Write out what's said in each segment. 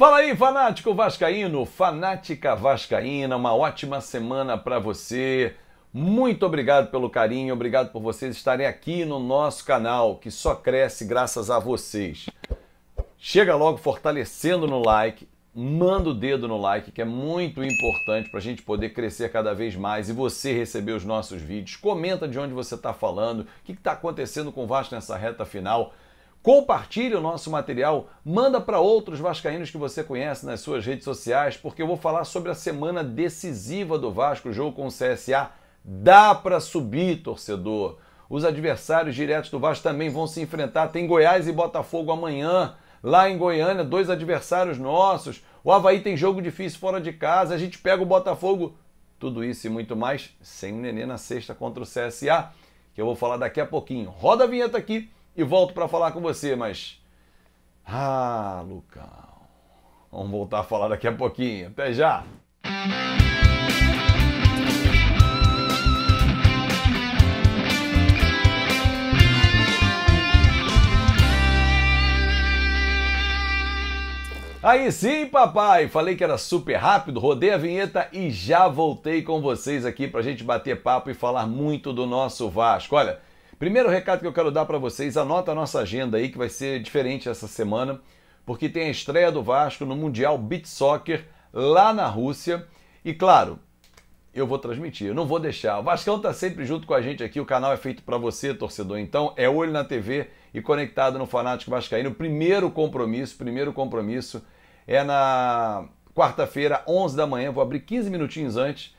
Fala aí, fanático vascaíno, fanática vascaína, uma ótima semana para você. Muito obrigado pelo carinho, obrigado por vocês estarem aqui no nosso canal, que só cresce graças a vocês. Chega logo fortalecendo no like, manda o dedo no like, que é muito importante para a gente poder crescer cada vez mais e você receber os nossos vídeos. Comenta de onde você está falando, o que está acontecendo com o Vasco nessa reta final. Compartilhe o nosso material, manda para outros vascaínos que você conhece nas suas redes sociais, porque eu vou falar sobre a semana decisiva do Vasco, o jogo com o CSA. Dá para subir, torcedor. Os adversários diretos do Vasco também vão se enfrentar. Tem Goiás e Botafogo amanhã. Lá em Goiânia, dois adversários nossos. O Havaí tem jogo difícil fora de casa. A gente pega o Botafogo. Tudo isso e muito mais sem nenê na sexta contra o CSA, que eu vou falar daqui a pouquinho. Roda a vinheta aqui e volto para falar com você, mas. Ah, Lucão. Vamos voltar a falar daqui a pouquinho. Até já! Aí sim, papai! Falei que era super rápido, rodei a vinheta e já voltei com vocês aqui para a gente bater papo e falar muito do nosso Vasco. Olha, Primeiro recado que eu quero dar para vocês, anota a nossa agenda aí que vai ser diferente essa semana, porque tem a estreia do Vasco no Mundial Beach Soccer lá na Rússia. E claro, eu vou transmitir, eu não vou deixar. O Vascão tá sempre junto com a gente aqui, o canal é feito para você, torcedor. Então, é olho na TV e conectado no Fanático Vascaíno. Primeiro compromisso, primeiro compromisso é na quarta-feira, 11 da manhã, vou abrir 15 minutinhos antes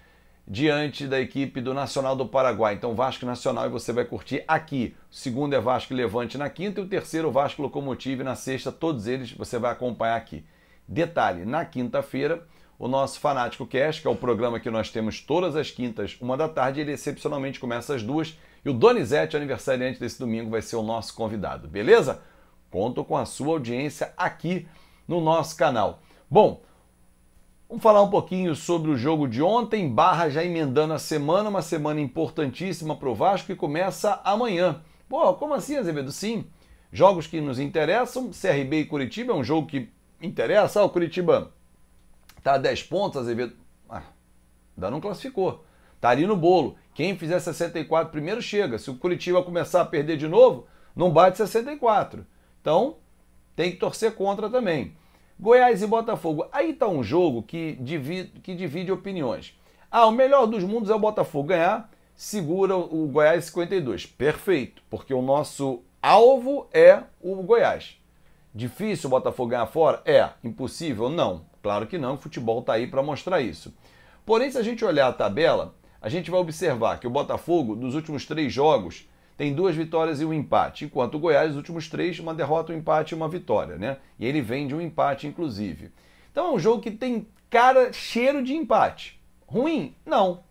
diante da equipe do Nacional do Paraguai. Então, Vasco Nacional e você vai curtir aqui. O segundo é Vasco Levante na quinta e o terceiro Vasco Locomotive na sexta. Todos eles você vai acompanhar aqui. Detalhe, na quinta-feira, o nosso Fanático Cast, que é o programa que nós temos todas as quintas, uma da tarde, ele excepcionalmente começa às duas. E o Donizete, aniversariante desse domingo, vai ser o nosso convidado, beleza? Conto com a sua audiência aqui no nosso canal. Bom, Vamos falar um pouquinho sobre o jogo de ontem, barra já emendando a semana, uma semana importantíssima para o Vasco que começa amanhã. Pô, como assim, Azevedo? Sim, jogos que nos interessam, CRB e Curitiba é um jogo que interessa. Ah, o Curitiba tá a 10 pontos, Azevedo. Ah, ainda não classificou. Tá ali no bolo. Quem fizer 64 primeiro chega. Se o Curitiba começar a perder de novo, não bate 64. Então, tem que torcer contra também. Goiás e Botafogo. Aí está um jogo que divide, que divide opiniões. Ah, o melhor dos mundos é o Botafogo ganhar, segura o Goiás 52. Perfeito, porque o nosso alvo é o Goiás. Difícil o Botafogo ganhar fora? É. Impossível? Não. Claro que não, o futebol está aí para mostrar isso. Porém, se a gente olhar a tabela, a gente vai observar que o Botafogo, nos últimos três jogos, tem duas vitórias e um empate, enquanto o Goiás, os últimos três, uma derrota, um empate e uma vitória, né? E ele vem de um empate, inclusive. Então é um jogo que tem cara, cheiro de empate. Ruim? Não.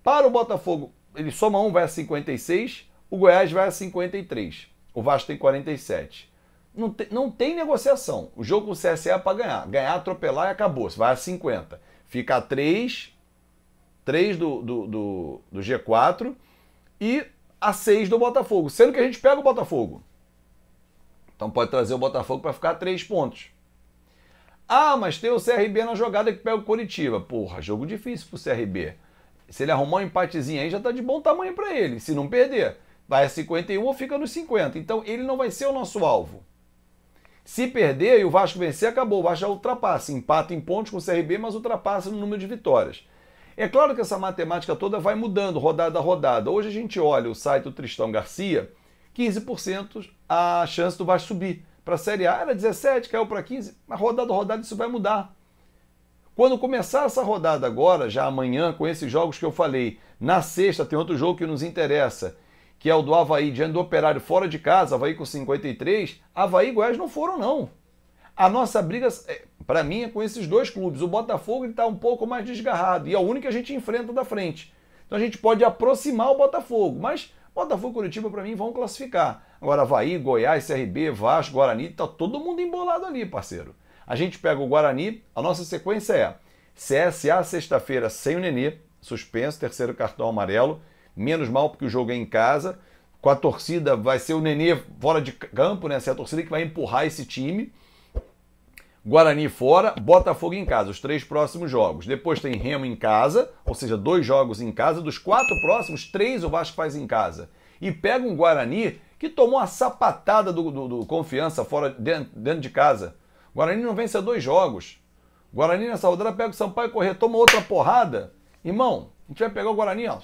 Para o Botafogo, ele soma um, vai a 56, o Goiás vai a 53, o Vasco tem 47. Não, te, não tem negociação. O jogo com o CSE é para ganhar. Ganhar, atropelar e acabou. Você vai a 50. Fica a 3, 3 do, do, do, do G4 e a 6 do Botafogo, sendo que a gente pega o Botafogo. Então pode trazer o Botafogo para ficar a 3 pontos. Ah, mas tem o CRB na jogada que pega o Coritiba. Porra, jogo difícil pro CRB. Se ele arrumar um empatezinho aí, já tá de bom tamanho para ele, se não perder. Vai a 51 ou fica nos 50. Então ele não vai ser o nosso alvo. Se perder e o Vasco vencer, acabou. O Vasco já ultrapassa. Empata em pontos com o CRB, mas ultrapassa no número de vitórias. É claro que essa matemática toda vai mudando, rodada a rodada. Hoje a gente olha o site do Tristão Garcia, 15% a chance do Vasco subir. Para a Série A era 17, caiu para 15, mas rodada a rodada isso vai mudar. Quando começar essa rodada agora, já amanhã, com esses jogos que eu falei, na sexta tem outro jogo que nos interessa, que é o do Havaí diante do Operário fora de casa, Havaí com 53, Havaí e Goiás não foram não. A nossa briga, é, para mim, é com esses dois clubes. O Botafogo está um pouco mais desgarrado e é o único que a gente enfrenta da frente. Então a gente pode aproximar o Botafogo, mas Botafogo e Curitiba, para mim, vão classificar. Agora, Havaí, Goiás, CRB, Vasco, Guarani, está todo mundo embolado ali, parceiro. A gente pega o Guarani, a nossa sequência é CSA sexta-feira sem o Nenê, suspenso, terceiro cartão amarelo. Menos mal porque o jogo é em casa. Com a torcida, vai ser o Nenê fora de campo, né? Essa é a torcida que vai empurrar esse time. Guarani fora, Botafogo em casa, os três próximos jogos. Depois tem Remo em casa, ou seja, dois jogos em casa. Dos quatro próximos, três o Vasco faz em casa. E pega um Guarani que tomou a sapatada do, do, do Confiança fora dentro, dentro, de casa. Guarani não vence a dois jogos. Guarani nessa rodada pega o Sampaio Correr, toma outra porrada. Irmão, a gente vai pegar o Guarani, ó.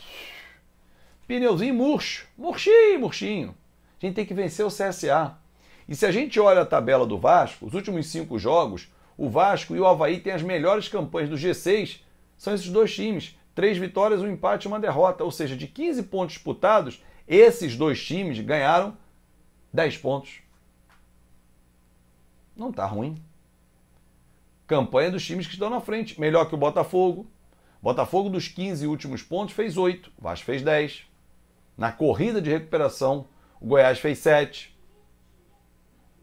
Pneuzinho murcho, murchinho, murchinho. A gente tem que vencer o CSA. E se a gente olha a tabela do Vasco, os últimos cinco jogos, o Vasco e o Havaí têm as melhores campanhas do G6, são esses dois times. Três vitórias, um empate e uma derrota. Ou seja, de 15 pontos disputados, esses dois times ganharam 10 pontos. Não está ruim. Campanha dos times que estão na frente. Melhor que o Botafogo. Botafogo, dos 15 últimos pontos, fez 8. O Vasco fez 10. Na corrida de recuperação, o Goiás fez 7.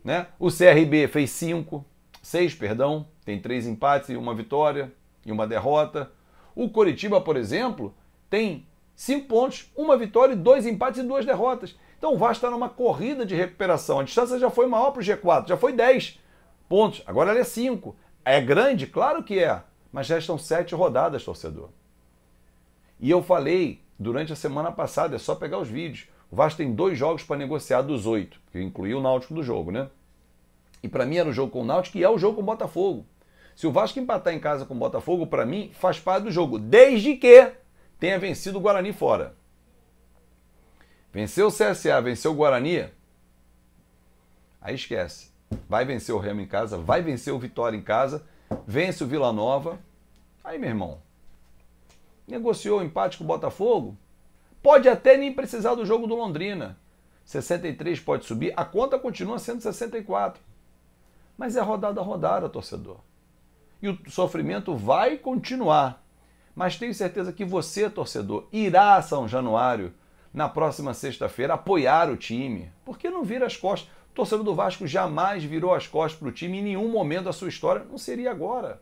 Né? O CRB fez 5, 6, perdão, tem 3 empates e uma vitória e uma derrota. O Coritiba, por exemplo, tem 5 pontos, uma vitória, e 2 empates e 2 derrotas. Então o Vasco está numa corrida de recuperação. A distância já foi maior para o G4, já foi 10 pontos, agora ela é 5. É grande? Claro que é, mas já estão sete rodadas, torcedor. E eu falei durante a semana passada, é só pegar os vídeos. O Vasco tem dois jogos para negociar dos oito, que incluiu o Náutico do jogo, né? E para mim era o jogo com o Náutico e é o jogo com o Botafogo. Se o Vasco empatar em casa com o Botafogo, para mim faz parte do jogo, desde que tenha vencido o Guarani fora. Venceu o CSA, venceu o Guarani, aí esquece. Vai vencer o Remo em casa, vai vencer o Vitória em casa, vence o Vila Nova. Aí, meu irmão, negociou o empate com o Botafogo, Pode até nem precisar do jogo do Londrina. 63 pode subir, a conta continua sendo 64. Mas é rodada a rodada, torcedor. E o sofrimento vai continuar. Mas tenho certeza que você, torcedor, irá a São Januário na próxima sexta-feira apoiar o time. Porque não vira as costas. O torcedor do Vasco jamais virou as costas para o time em nenhum momento da sua história. Não seria agora.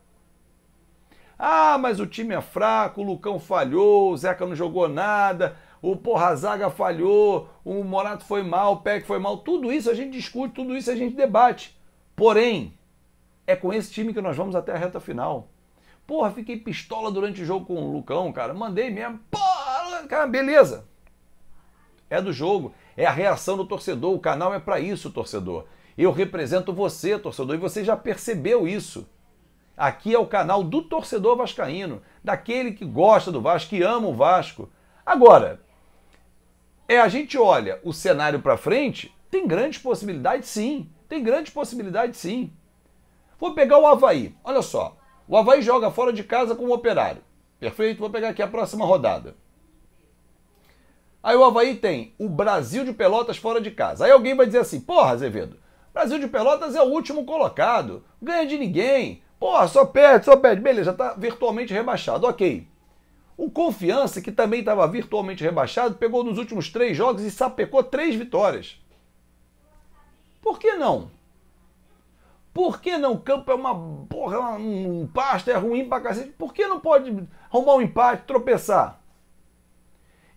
Ah, mas o time é fraco, o Lucão falhou, o Zeca não jogou nada, o porra, a zaga falhou, o Morato foi mal, o Peck foi mal, tudo isso a gente discute, tudo isso a gente debate. Porém, é com esse time que nós vamos até a reta final. Porra, fiquei pistola durante o jogo com o Lucão, cara. Mandei mesmo. Porra, cara, beleza. É do jogo, é a reação do torcedor. O canal é para isso, torcedor. Eu represento você, torcedor, e você já percebeu isso. Aqui é o canal do torcedor vascaíno, daquele que gosta do Vasco, que ama o Vasco. Agora, é a gente olha o cenário para frente, tem grande possibilidade sim. Tem grande possibilidade sim. Vou pegar o Havaí. Olha só. O Havaí joga fora de casa com o Operário. Perfeito? Vou pegar aqui a próxima rodada. Aí o Havaí tem o Brasil de Pelotas fora de casa. Aí alguém vai dizer assim: porra, Azevedo, Brasil de Pelotas é o último colocado, ganha de ninguém. Porra, só perde, só perde. Beleza, já tá virtualmente rebaixado. Ok. O Confiança, que também estava virtualmente rebaixado, pegou nos últimos três jogos e sapecou três vitórias. Por que não? Por que não? O campo é uma porra, é um pasto, é ruim pra cacete. Por que não pode arrumar um empate, tropeçar?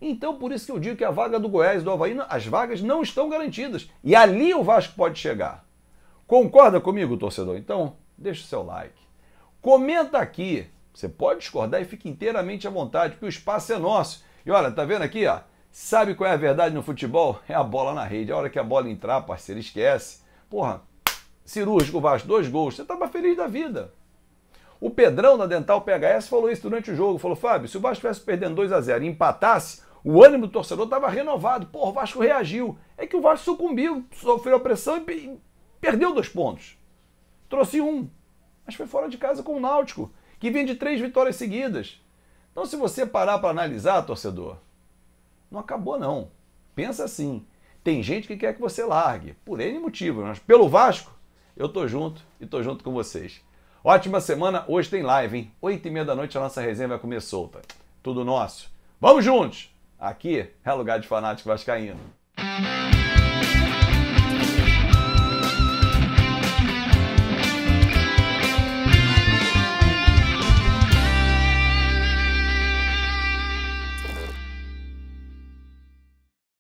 Então, por isso que eu digo que a vaga do Goiás e do Havaí, as vagas não estão garantidas. E ali o Vasco pode chegar. Concorda comigo, torcedor? Então, deixa o seu like. Comenta aqui você pode discordar e fique inteiramente à vontade, porque o espaço é nosso. E olha, tá vendo aqui, ó? Sabe qual é a verdade no futebol? É a bola na rede. A hora que a bola entrar, parceiro, esquece. Porra, cirúrgico Vasco, dois gols. Você tava feliz da vida. O Pedrão da Dental PHS falou isso durante o jogo. Falou, Fábio, se o Vasco estivesse perdendo 2 a 0 e empatasse, o ânimo do torcedor estava renovado. Porra, o Vasco reagiu. É que o Vasco sucumbiu, sofreu a pressão e perdeu dois pontos. Trouxe um. Mas foi fora de casa com o Náutico que vem de três vitórias seguidas. Então, se você parar para analisar, torcedor, não acabou não. Pensa assim. Tem gente que quer que você largue, por N motivo, mas pelo Vasco, eu tô junto e tô junto com vocês. Ótima semana, hoje tem live, hein? Oito e meia da noite a nossa resenha vai comer solta. Tudo nosso. Vamos juntos! Aqui é lugar de fanático vascaíno.